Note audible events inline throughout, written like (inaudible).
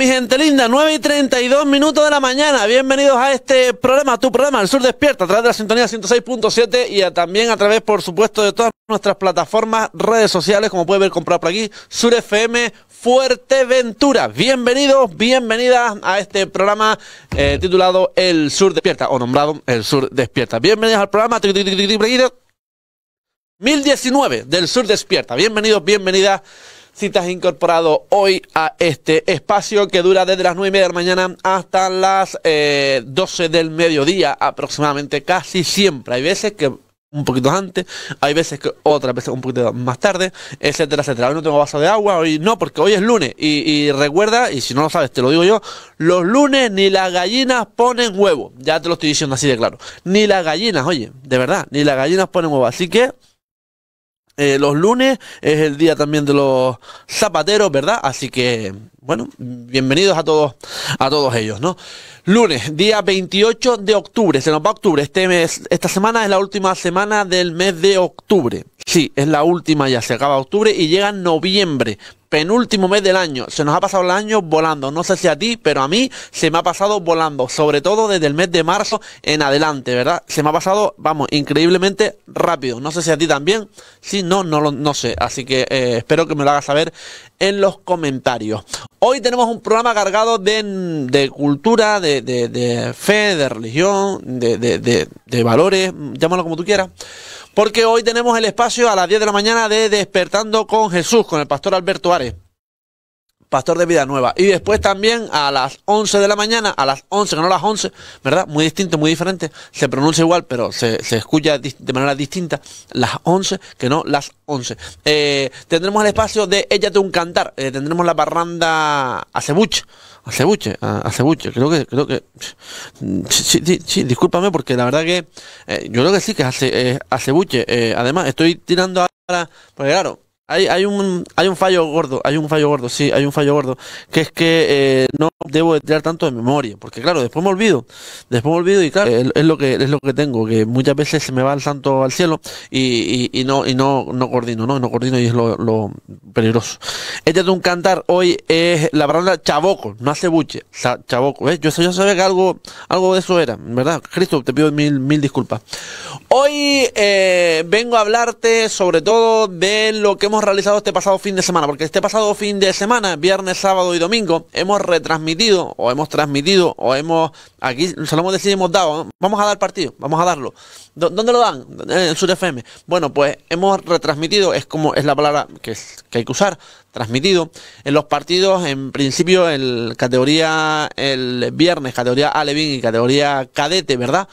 mi gente linda. 9 y 32 minutos de la mañana. Bienvenidos a este programa, tu programa, El Sur Despierta, a través de la sintonía 106.7 y también a través, por supuesto, de todas nuestras plataformas, redes sociales, como puede ver comprado por aquí, Sur FM, Fuerteventura. Bienvenidos, bienvenidas a este programa titulado El Sur Despierta, o nombrado El Sur Despierta. Bienvenidos al programa 1019 del Sur Despierta. Bienvenidos, bienvenidas si te has incorporado hoy a este espacio que dura desde las 9 y media de la mañana hasta las 12 eh, del mediodía aproximadamente, casi siempre. Hay veces que un poquito antes, hay veces que otras veces un poquito más tarde, etcétera, etcétera. Hoy no tengo vaso de agua, hoy no, porque hoy es lunes. Y, y recuerda, y si no lo sabes, te lo digo yo, los lunes ni las gallinas ponen huevo. Ya te lo estoy diciendo así de claro. Ni las gallinas, oye, de verdad, ni las gallinas ponen huevo. Así que eh, los lunes es el día también de los zapateros, ¿verdad? Así que, bueno, bienvenidos a todos, a todos ellos, ¿no? Lunes, día 28 de octubre, se nos va octubre, este mes, esta semana es la última semana del mes de octubre. Sí, es la última, ya se acaba octubre y llega noviembre, penúltimo mes del año. Se nos ha pasado el año volando, no sé si a ti, pero a mí se me ha pasado volando, sobre todo desde el mes de marzo en adelante, ¿verdad? Se me ha pasado, vamos, increíblemente rápido. No sé si a ti también, sí, no, no, lo, no sé. Así que eh, espero que me lo hagas saber en los comentarios. Hoy tenemos un programa cargado de, de cultura, de, de, de, fe, de religión, de, de valores, llámalo como tú quieras porque hoy tenemos el espacio a las 10 de la mañana de Despertando con Jesús, con el pastor Alberto Ares. Pastor de Vida Nueva. Y después también a las 11 de la mañana, a las 11, que no las 11, ¿verdad? Muy distinto, muy diferente. Se pronuncia igual, pero se, escucha de manera distinta. Las 11, que no las 11. Eh, tendremos el espacio de ella de un cantar. Eh, tendremos la parranda acebuche. Acebuche, acebuche, creo que, creo que, sí, sí, discúlpame porque la verdad que, eh, yo creo que sí que es acebuche, además estoy tirando ahora, porque claro, hay, un, hay un fallo gordo, hay un fallo gordo, sí, hay un fallo gordo, que es que eh, no debo de tirar tanto de memoria, porque claro, después me olvido, después me olvido y claro, es, lo que es lo que tengo, que muchas veces se me va el santo al cielo y, no y no no coordino, no, no coordino y es lo, peligroso. Este de un cantar hoy es la palabra chaboco, no hace buche, chaboco, ¿ves? Yo, yo sabía que algo algo de eso era, ¿verdad? Cristo, te pido mil mil disculpas. Hoy eh, vengo a hablarte sobre todo de lo que hemos realizado este pasado fin de semana, porque este pasado fin de semana, viernes, sábado y domingo, hemos retransmitido o hemos transmitido o hemos, aquí hemos decidido hemos dado, vamos a dar partido, vamos a darlo. ¿Dónde lo dan? En Sur FM. Bueno, pues hemos retransmitido, es como es la palabra que, hay que usar, transmitido. En los partidos, en principio, en categoría el viernes, categoría Alevín y categoría cadete, ¿verdad?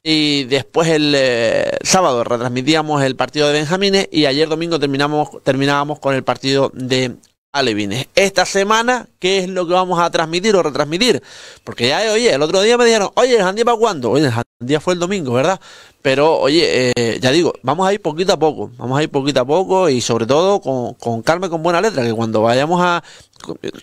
y después el eh, sábado retransmitíamos el partido de Benjamines y ayer domingo terminamos terminábamos con el partido de alevines. Esta semana, ¿qué es lo que vamos a transmitir o retransmitir? Porque ya, oye, el otro día me dijeron, oye, ¿el Jandía para cuándo? Oye, el Jandía fue el domingo, ¿verdad? Pero, oye, eh, ya digo, vamos a ir poquito a poco, vamos a ir poquito a poco y sobre todo con, con calma y con buena letra, que cuando vayamos a...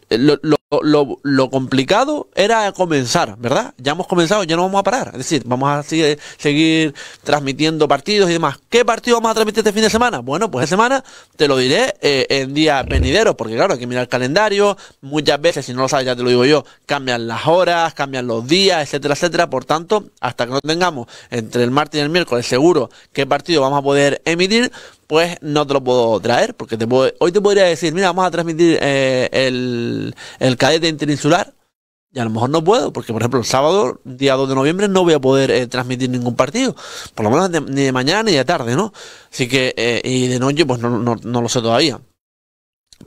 Eh, lo lo, complicado era comenzar, ¿verdad? Ya hemos comenzado, ya no vamos a parar. Es decir, vamos a seguir, transmitiendo partidos y demás. ¿Qué partido vamos a transmitir este fin de semana? Bueno, pues esta semana te lo diré eh, en día venidero, porque claro, hay que mirar el calendario. Muchas veces, si no lo sabes, ya te lo digo yo, cambian las horas, cambian los días, etcétera, etcétera. Por tanto, hasta que no tengamos entre el martes y el miércoles seguro qué partido vamos a poder emitir, pues no te lo puedo traer, porque te puedo, hoy te podría decir, mira, vamos a transmitir eh, el, el cadete interinsular, y a lo mejor no puedo, porque por ejemplo el sábado, día 2 de noviembre, no voy a poder eh, transmitir ningún partido. Por lo menos ni de mañana ni de tarde, ¿no? Así que, eh, y de noche, pues no, no, lo sé todavía.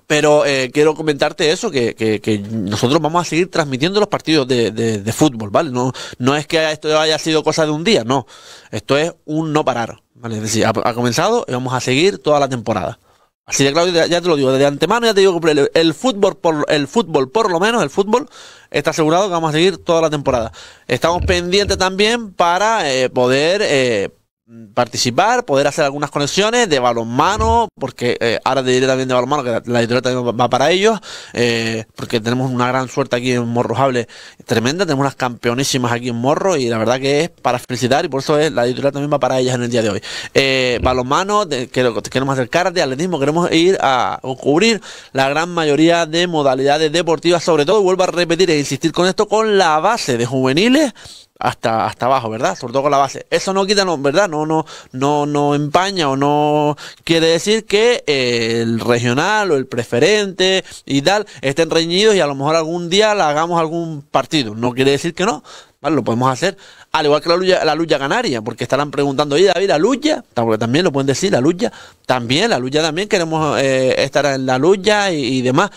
Pero eh, quiero comentarte eso, que, nosotros vamos a seguir transmitiendo los partidos de, fútbol, ¿vale? No, no es que esto haya sido cosa de un día, no. Esto es un no parar, ¿vale? Es decir, ha, comenzado y vamos a seguir toda la temporada. Así de claro, ya te lo digo, de antemano ya te digo que el, fútbol, por, el fútbol, por lo menos, el fútbol, está asegurado que vamos a seguir toda la temporada. Estamos pendientes también para eh, poder eh, Mm, participar, poder hacer algunas conexiones de balonmano, porque eh, ahora te diré también de balonmano, que la, editorial también va para ellos, eh, porque tenemos una gran suerte aquí en Morrojable tremenda, tenemos unas campeonísimas aquí en Morro y la verdad que es para felicitar y por eso es, la editorial también va para ellas en el día de hoy. Eh, balonmano, que, queremos acercar de atletismo, queremos ir a cubrir la gran mayoría de modalidades deportivas, sobre todo, vuelvo a repetir e insistir con esto, con la base de juveniles hasta, hasta abajo, ¿verdad? Sobre todo con la base. Eso no quita, ¿verdad? No, no, no, no empaña o no quiere decir que eh, el regional o el preferente y tal estén reñidos y a lo mejor algún día la hagamos algún partido. No quiere decir que no. lo podemos hacer, al igual que la lucha, la lucha canaria, porque estarán preguntando, ahí, David, la lucha, también lo pueden decir, la lucha, también, la lucha también, queremos eh, estar en la lucha y, y demás.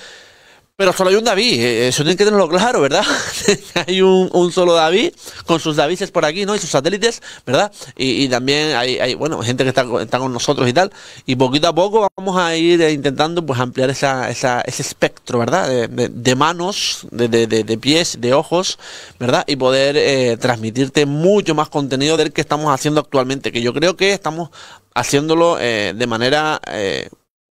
Pero solo hay un David, eh, eh, eso tienen que tenerlo claro, ¿verdad? (laughs) hay un, solo David con sus Davises por aquí, ¿no? Y sus satélites, ¿verdad? Y, también hay, bueno, gente que está, con nosotros y tal. Y poquito a poco vamos a ir eh, intentando pues ampliar ese espectro, ¿verdad? De, manos, de, pies, de ojos, ¿verdad? Y poder transmitirte mucho más contenido del que estamos haciendo actualmente, que yo creo que estamos haciéndolo de manera...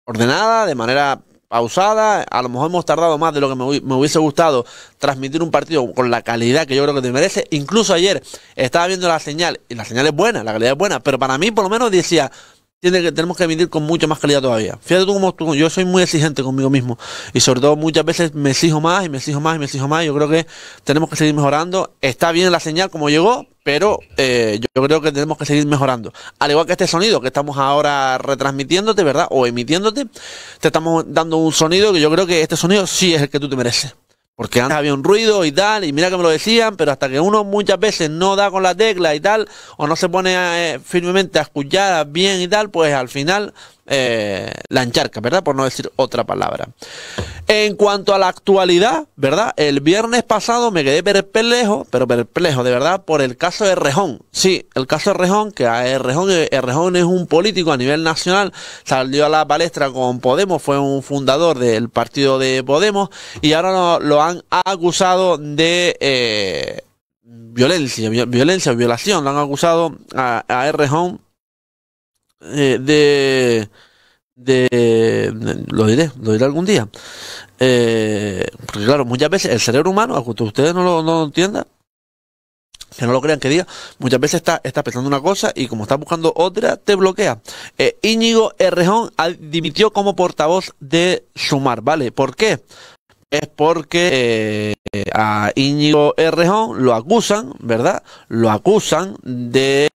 ordenada, de manera pausada. A lo mejor hemos tardado más de lo que me, hubiese gustado transmitir un partido con la calidad que yo creo que te merece. Incluso ayer estaba viendo la señal, y la señal es buena, la calidad es buena, pero para mí por lo menos decía, tiene que, tenemos que emitir con mucha más calidad todavía. Fíjate tú como tú, yo soy muy exigente conmigo mismo y sobre todo muchas veces me exijo más y me exijo más y me exijo más. Yo creo que tenemos que seguir mejorando. Está bien la señal como llegó, pero eh, yo creo que tenemos que seguir mejorando. Al igual que este sonido que estamos ahora retransmitiéndote, ¿verdad? O emitiéndote, te estamos dando un sonido que yo creo que este sonido sí es el que tú te mereces. Porque antes había un ruido y tal, y mira que me lo decían, pero hasta que uno muchas veces no da con la tecla y tal, o no se pone eh, firmemente a escuchar bien y tal, pues al final eh, la encharca, ¿verdad? Por no decir otra palabra. En cuanto a la actualidad, ¿verdad? El viernes pasado me quedé perplejo, pero perplejo, de verdad, por el caso de Rejón. Sí, el caso de Rejón, que Rejón, eh, Rejón es un político a nivel nacional, salió a la palestra con Podemos, fue un fundador del partido de Podemos, y ahora lo, lo han acusado de... Eh, violencia, violencia, violación, lo han acusado a, a Rejón de, de, Lo diré, lo diré algún día. Eh, porque claro, muchas veces el cerebro humano, aunque ustedes no lo, entiendan, que no lo crean que diga, muchas veces está, está pensando una cosa y como está buscando otra, te bloquea. Eh, Íñigo Errejón dimitió como portavoz de Sumar, ¿vale? ¿Por qué? Es porque eh, a Íñigo Errejón lo acusan, ¿verdad? Lo acusan de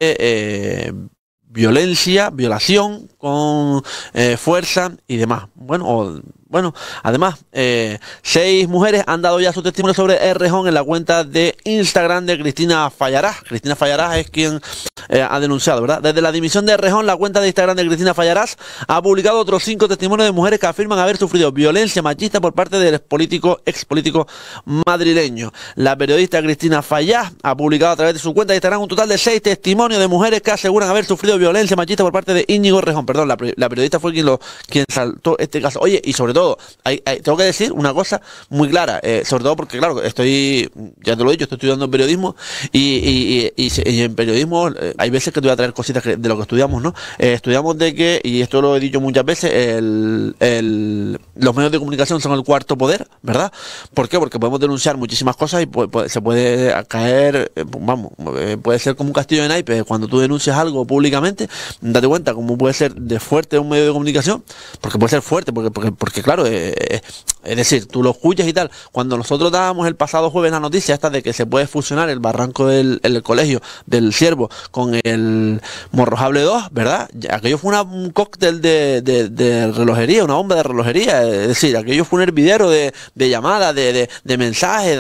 violencia, violación, con eh, fuerza y demás. Bueno, bueno, además, eh, seis mujeres han dado ya su testimonio sobre Errejón en la cuenta de Instagram de Cristina Fallarás. Cristina Fallarás es quien eh, ha denunciado, ¿verdad? Desde la dimisión de Rejón, la cuenta de Instagram de Cristina Fallarás ha publicado otros cinco testimonios de mujeres que afirman haber sufrido violencia machista por parte del político, ex político madrileño. La periodista Cristina Fallarás ha publicado a través de su cuenta de Instagram un total de seis testimonios de mujeres que aseguran haber sufrido violencia machista por parte de Íñigo Rejón perdón, la, periodista fue quien, lo, quien saltó este caso. Oye, y sobre todo, tengo que decir una cosa muy clara, eh, sobre todo porque, claro, estoy, ya te lo he dicho, estoy estudiando periodismo y, en periodismo eh, hay veces que te voy a traer cositas de lo que estudiamos, ¿no? Eh, estudiamos de que, y esto lo he dicho muchas veces, los medios de comunicación son el cuarto poder, ¿verdad? ¿Por qué? Porque podemos denunciar muchísimas cosas y se puede caer, pues, vamos, puede ser como un castillo de naipes, cuando tú denuncias algo públicamente, date cuenta, cómo puede ser de fuerte un medio de comunicación, porque puede ser fuerte, porque, porque, claro, eh, eh es decir, tú lo escuchas y tal. Cuando nosotros dábamos el pasado jueves la noticia esta de que se puede fusionar el barranco del colegio del ciervo con el Morrojable 2, ¿verdad? Aquello fue un cóctel de, relojería, una bomba de relojería. Es decir, aquello fue un hervidero de, llamadas, de, mensajes.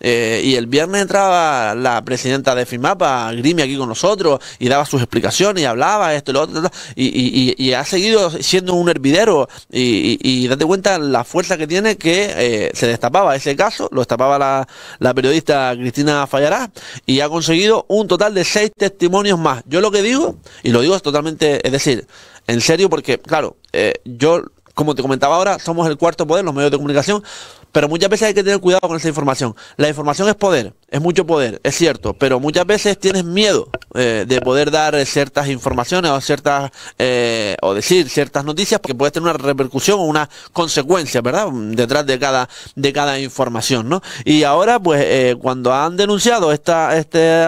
Eh, y el viernes entraba la presidenta de FIMAPA, grime aquí con nosotros y daba sus explicaciones y hablaba esto y lo otro. Y, ha seguido siendo un hervidero. Y, y date cuenta la fuerza que tiene que eh, se destapaba ese caso, lo destapaba la, la periodista Cristina Fallará y ha conseguido un total de seis testimonios más. Yo lo que digo, y lo digo es totalmente, es decir, en serio porque, claro, eh, yo, como te comentaba ahora, somos el cuarto poder, los medios de comunicación, pero muchas veces hay que tener cuidado con esa información. La información es poder, es mucho poder, es cierto, pero muchas veces tienes miedo eh, de poder dar eh, ciertas informaciones o ciertas eh, o decir ciertas noticias porque puede tener una repercusión o una consecuencia, ¿verdad? Detrás de cada de cada información, ¿no? Y ahora, pues, eh, cuando han denunciado esta este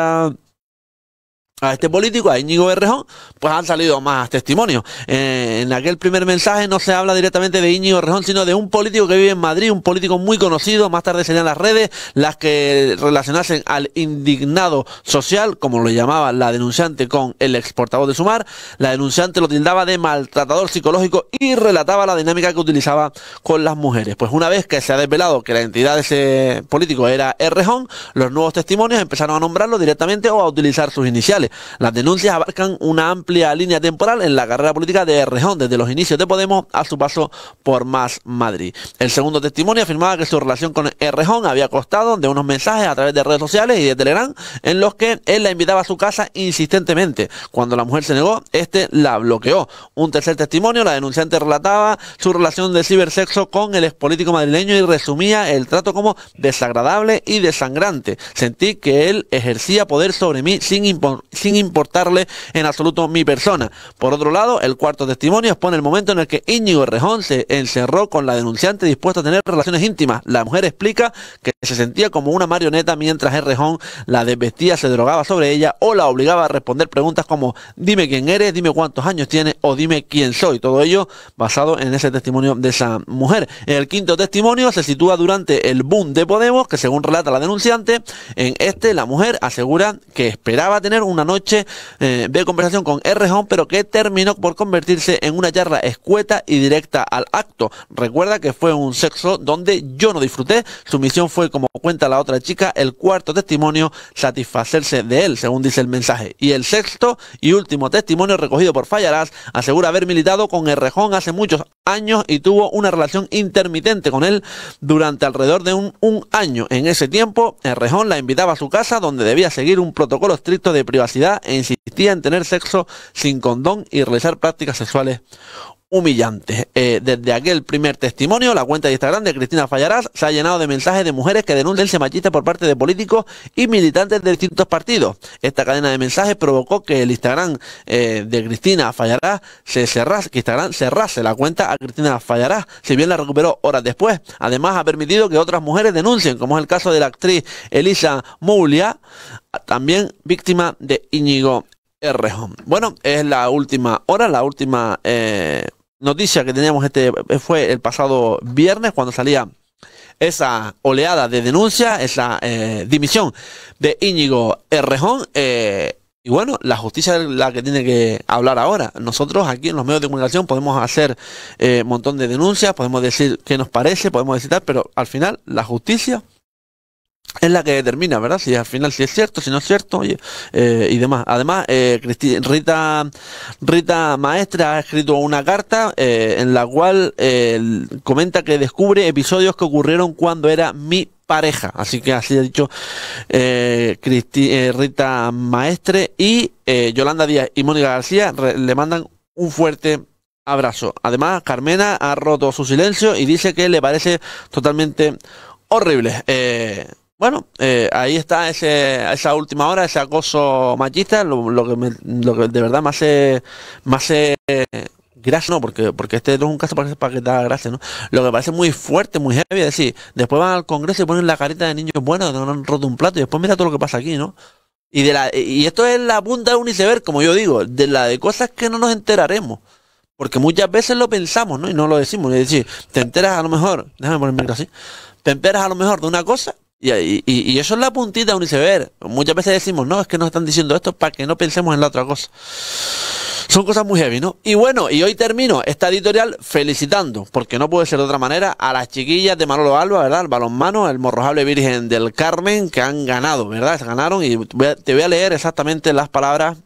a este político, a Íñigo Berrejón, pues han salido más testimonios. Eh, en aquel primer mensaje no se habla directamente de Íñigo Rejón, sino de un político que vive en Madrid, un político muy conocido, más tarde serían las redes las que relacionasen al indignado social, como lo llamaba la denunciante con el exportador de Sumar, la denunciante lo tildaba de maltratador psicológico y relataba la dinámica que utilizaba con las mujeres. Pues una vez que se ha desvelado que la entidad de ese político era Errejón, los nuevos testimonios empezaron a nombrarlo directamente o a utilizar sus iniciales. Las denuncias abarcan una amplia línea temporal en la carrera política de Rejón, desde los inicios de Podemos a su paso por Más Madrid. El segundo testimonio afirmaba que su relación con Rejón había costado de unos mensajes a través de redes sociales y de Telegram en los que él la invitaba a su casa insistentemente. Cuando la mujer se negó, este la bloqueó. Un tercer testimonio, la denunciante relataba su relación de cibersexo con el expolítico madrileño y resumía el trato como desagradable y desangrante. Sentí que él ejercía poder sobre mí sin, sin importarle en absoluto mi persona. Por otro lado, el cuarto testimonio expone el momento en el que Íñigo Rejón se encerró con la denunciante dispuesta a tener relaciones íntimas. La mujer explica que se sentía como una marioneta mientras Rejón la desvestía, se drogaba sobre ella o la obligaba a responder preguntas como dime quién eres, dime cuántos años tiene» o dime quién soy. Todo ello basado en ese testimonio de esa mujer. El quinto testimonio se sitúa durante el boom de Podemos, que según relata la denunciante, en este la mujer asegura que esperaba tener una noche eh, de conversación con Errejón, pero que terminó por convertirse en una charla escueta y directa al acto. Recuerda que fue un sexo donde yo no disfruté. Su misión fue, como cuenta la otra chica, el cuarto testimonio, satisfacerse de él, según dice el mensaje. Y el sexto y último testimonio recogido por Fallarás asegura haber militado con Errejón hace muchos años y tuvo una relación intermitente con él durante alrededor de un, un año. En ese tiempo, Errejón la invitaba a su casa donde debía seguir un protocolo estricto de privacidad e insistía en tener sexo sin condón y realizar prácticas sexuales humillante eh, desde aquel primer testimonio, la cuenta de Instagram de Cristina Fallarás se ha llenado de mensajes de mujeres que denuncian el machista por parte de políticos y militantes de distintos partidos. Esta cadena de mensajes provocó que el Instagram eh, de Cristina Fallarás se cerrase, que Instagram cerrase la cuenta a Cristina Fallarás, si bien la recuperó horas después. Además, ha permitido que otras mujeres denuncien, como es el caso de la actriz Elisa Moulia, también víctima de Íñigo R. Bueno, es la última hora, la última eh, noticia que teníamos este eh, fue el pasado viernes cuando salía esa oleada de denuncia, esa eh, dimisión de Íñigo Errejón. Eh, y bueno, la justicia es la que tiene que hablar ahora. Nosotros aquí en los medios de comunicación podemos hacer un montón de denuncias, podemos decir qué nos parece, podemos decir tal, pero al final la justicia es la que determina, ¿verdad? Si al final si es cierto, si no es cierto eh, y, demás. Además, eh, Rita, Rita Maestra ha escrito una carta eh, en la cual comenta que descubre episodios que ocurrieron cuando era mi pareja. Así que así ha dicho Rita Maestre y Yolanda Díaz y Mónica García le mandan un fuerte abrazo. Además, Carmena ha roto su silencio y dice que le parece totalmente horrible. Bueno, eh, ahí está ese, esa última hora, ese acoso machista, lo, que, de verdad me hace, me eh, gracia, no, porque, porque este es un caso para, que te da gracia, ¿no? Lo que parece muy fuerte, muy heavy, es decir, después van al Congreso y ponen la carita de niños buenos, que no han roto un plato, y después mira todo lo que pasa aquí, ¿no? Y, de la, y esto es la punta de un iceberg, como yo digo, de la de cosas que no nos enteraremos. Porque muchas veces lo pensamos, ¿no? Y no lo decimos. Es decir, te enteras a lo mejor, déjame ponerme así, te enteras a lo mejor de una cosa y, eso es la puntita de un Muchas veces decimos, no, es que nos están diciendo esto para que no pensemos en la otra cosa. Son cosas muy heavy, ¿no? Y bueno, y hoy termino esta editorial felicitando, porque no puede ser de otra manera, a las chiquillas de Manolo Alba, ¿verdad? El balonmano, el morrojable virgen del Carmen, que han ganado, ¿verdad? ganaron y te voy a leer exactamente las palabras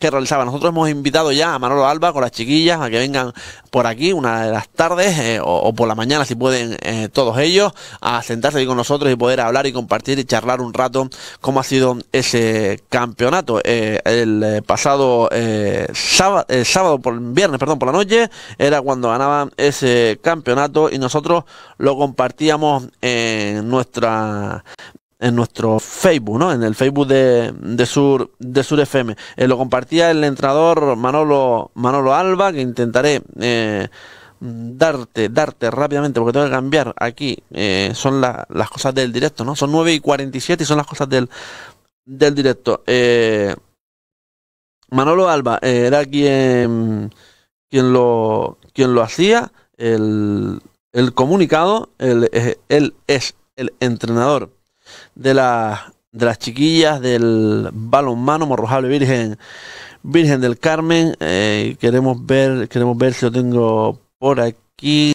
que realizaba. Nosotros hemos invitado ya a Manolo Alba con las chiquillas a que vengan por aquí una de las tardes eh, o, por la mañana si pueden eh, todos ellos a sentarse aquí con nosotros y poder hablar y compartir y charlar un rato cómo ha sido ese campeonato. Eh, el pasado sábado, sábado, por viernes, perdón, por la noche era cuando ganaban ese campeonato y nosotros lo compartíamos en nuestra en nuestro Facebook, ¿no? En el Facebook de, de Sur de Sur FM. Eh, lo compartía el entrenador Manolo Manolo Alba, que intentaré eh, darte darte rápidamente porque tengo que cambiar aquí. Eh, son las cosas del directo, ¿no? Son 9 y 47 y son las cosas del del directo. Manolo Alba era quien quien lo quien lo hacía el, comunicado, él es el entrenador de, de las chiquillas del balonmano Morrojable Virgen Virgen del Carmen. Eh, queremos ver queremos ver si lo tengo por aquí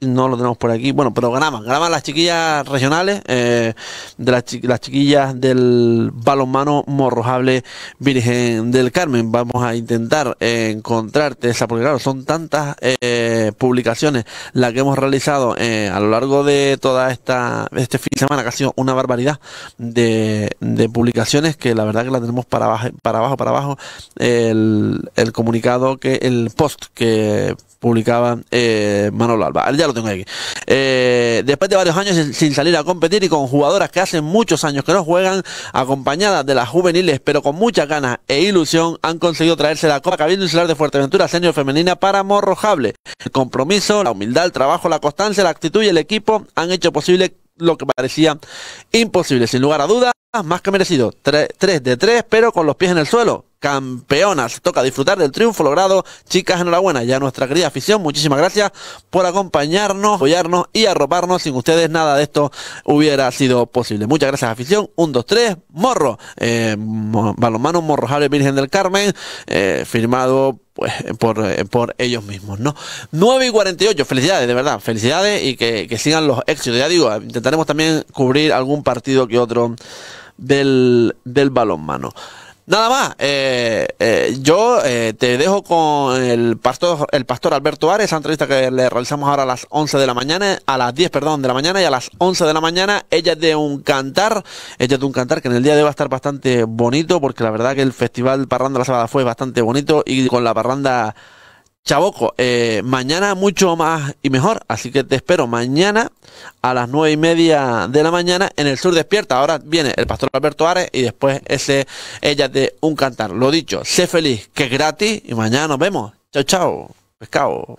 no lo tenemos por aquí. Bueno, pero ganamos Ganamos las chiquillas regionales, eh, de las, las, chiquillas del balonmano Morrojable Virgen del Carmen. Vamos a intentar encontrarte esa, porque claro, son tantas eh, publicaciones las que hemos realizado eh, a lo largo de toda esta, este fin de semana, que ha sido una barbaridad de, publicaciones que la verdad que la tenemos para abajo, para abajo, para abajo. El, comunicado que, el post que publicaba Manolo ya lo tengo aquí. Eh, después de varios años sin, salir a competir y con jugadoras que hace muchos años que no juegan, acompañadas de las juveniles, pero con muchas ganas e ilusión, han conseguido traerse la Copa Cabildo Insular de Fuerteventura Senior Femenina para Morrojable. El compromiso, la humildad, el trabajo, la constancia, la actitud y el equipo han hecho posible lo que parecía imposible. Sin lugar a dudas, más que merecido. 3 de 3, pero con los pies en el suelo campeonas. Toca disfrutar del triunfo logrado. Chicas, enhorabuena. Ya nuestra querida afición, muchísimas gracias por acompañarnos, apoyarnos y arroparnos. Sin ustedes nada de esto hubiera sido posible. Muchas gracias, afición. 1, 2, 3 morro. Eh, balonmano Morro Javier Virgen del Carmen, eh, firmado pues, eh, por, ellos mismos, ¿no? 9 y 48, felicidades, de verdad, felicidades y que, que sigan los éxitos. Ya digo, intentaremos también cubrir algún partido que otro del, del balonmano. Nada más, eh, eh, yo eh, te dejo con el pastor, el pastor Alberto Ares, esa entrevista que le realizamos ahora a las 11 de la mañana, a las 10, perdón, de la mañana y a las 11 de la mañana, ella de un cantar, ella de un cantar que en el día de va a estar bastante bonito porque la verdad que el festival Parranda la Sábada fue bastante bonito y con la parranda Chaboco, eh, mañana mucho más y mejor, así que te espero mañana a las nueve y media de la mañana en el Sur Despierta. Ahora viene el pastor Alberto Ares y después ese Ella de un cantar. Lo dicho, sé feliz, que es gratis y mañana nos vemos. Chao, chao, pescado.